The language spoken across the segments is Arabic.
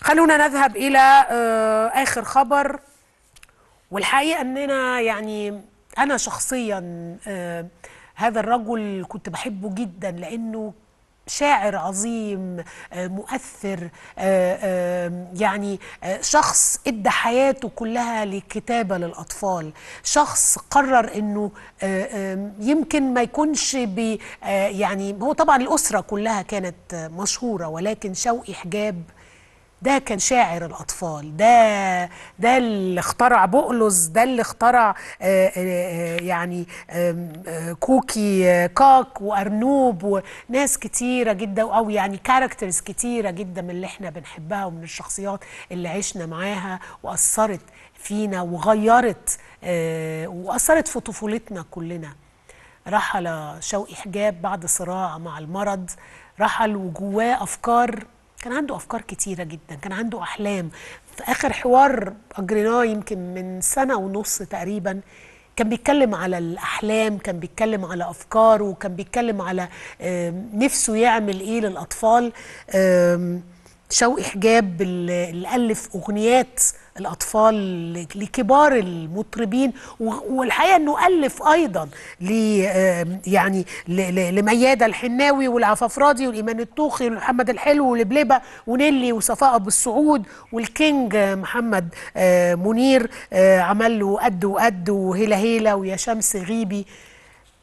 خلونا نذهب الى آه، اخر خبر والحقيقه اننا يعني انا شخصيا آه، هذا الرجل كنت بحبه جدا لانه شاعر عظيم آه، مؤثر يعني شخص ادى حياته كلها لكتابة للأطفال شخص قرر انه يمكن ما يكونش يعني هو طبعا الأسرة كلها كانت مشهورة ولكن شوقي حجاب ده كان شاعر الأطفال ده ده اللي اخترع بقلص ده اللي اخترع آآ آه، آآ آه، آه، يعني آآ كوكي كاك وأرنوب وناس كتيرة جدا أو يعني كاركترز كتيرة جدا من اللي احنا بنحبها ومن الشخصيات اللي عشنا معاها وأثرت فينا وغيرت وأثرت في طفولتنا كلنا رحل شوقي حجاب بعد صراع مع المرض رحل وجواه أفكار كان عنده افكار كتيره جدا كان عنده احلام في اخر حوار اجريناه يمكن من سنه ونص تقريبا كان بيتكلم على الاحلام كان بيتكلم على افكاره كان بيتكلم على نفسه يعمل ايه للاطفال شوقي حجاب اللي الف اغنيات الاطفال لكبار المطربين والحقيقه انه الف ايضا ل يعني لمياده الحناوي راضي والايمان الطوخي ومحمد الحلو ولبلبه ونيلي وصفاء ابو السعود والكينج محمد آه، منير آه، عمل له قد وقد وهيلا هيلا ويا شمس غيبي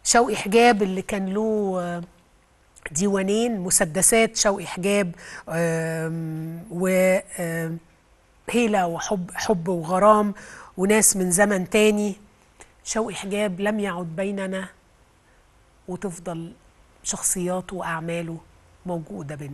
شوقي حجاب اللي كان له آه، ديوانين مسدسات شوقي حجاب و هيلة وحب حب وغرام وناس من زمن تاني شوقي حجاب لم يعد بيننا وتفضل شخصياته وأعماله موجودة بيننا